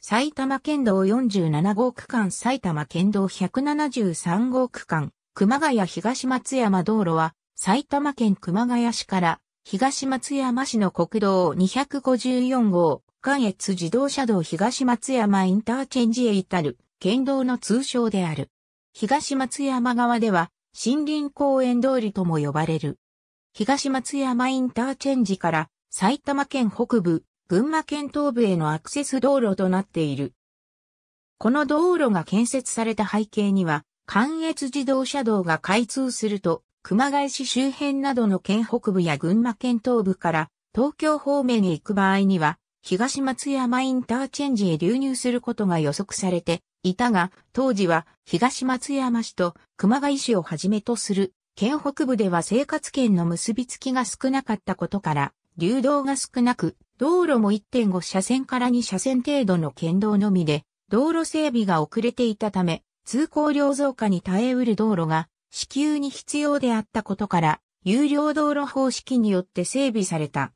埼玉県道47号区間埼玉県道173号区間熊谷東松山道路は埼玉県熊谷市から東松山市の国道254号関越自動車道東松山インターチェンジへ至る県道の通称である。東松山側では森林公園通りとも呼ばれる。東松山インターチェンジから埼玉県北部群馬県東部へのアクセス道路となっている。この道路が建設された背景には、関越自動車道が開通すると、熊谷市周辺などの県北部や群馬県東部から東京方面へ行く場合には、東松山インターチェンジへ流入することが予測されていたが、当時は東松山市と熊谷市をはじめとする県北部では生活圏の結びつきが少なかったことから、流動が少なく、道路も1.5車線から2車線程度の県道のみで、道路整備が遅れていたため、通行量増加に耐えうる道路が支給に必要であったことから、有料道路方式によって整備された。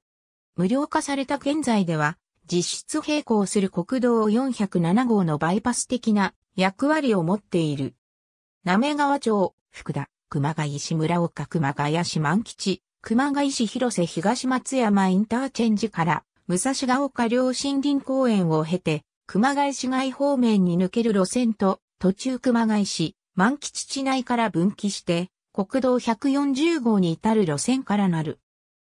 無料化された現在では、実質並行する国道407号のバイパス的な役割を持っている。滑川町、福田、熊谷市村岡熊谷市万吉、熊谷市広瀬東松山インターチェンジから武蔵ヶ丘両森林公園を経て、熊谷市街方面に抜ける路線と、途中熊谷市、万吉地内から分岐して、国道140号に至る路線からなる。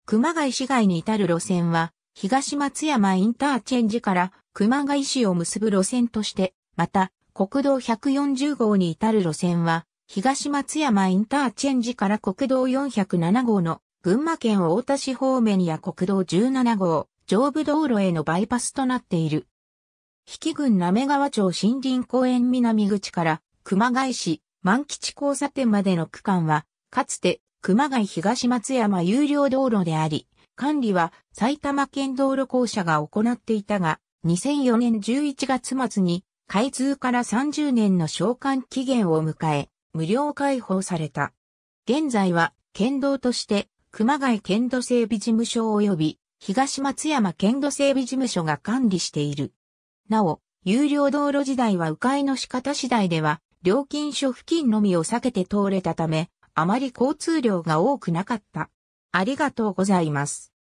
熊谷市街に至る路線は、東松山インターチェンジから熊谷市を結ぶ路線として、また、国道140号に至る路線は、東松山インターチェンジから国道407号の群馬県大田市方面や国道17号、上部道路へのバイパスとなっている。引群。郡滑川町森林公園南口から熊谷市万吉交差点までの区間は、かつて熊谷東松山有料道路であり、管理は埼玉県道路公社が行っていたが、2004年11月末に開通から30年の召喚期限を迎え、無料開放された。現在は県道として熊谷県土整備事務所及び東松山県土整備事務所が管理している。なお、有料道路時代は迂回の仕方次第では、料金所付近のみを避けて通れたため、あまり交通量が多くなかった。ありがとうございます。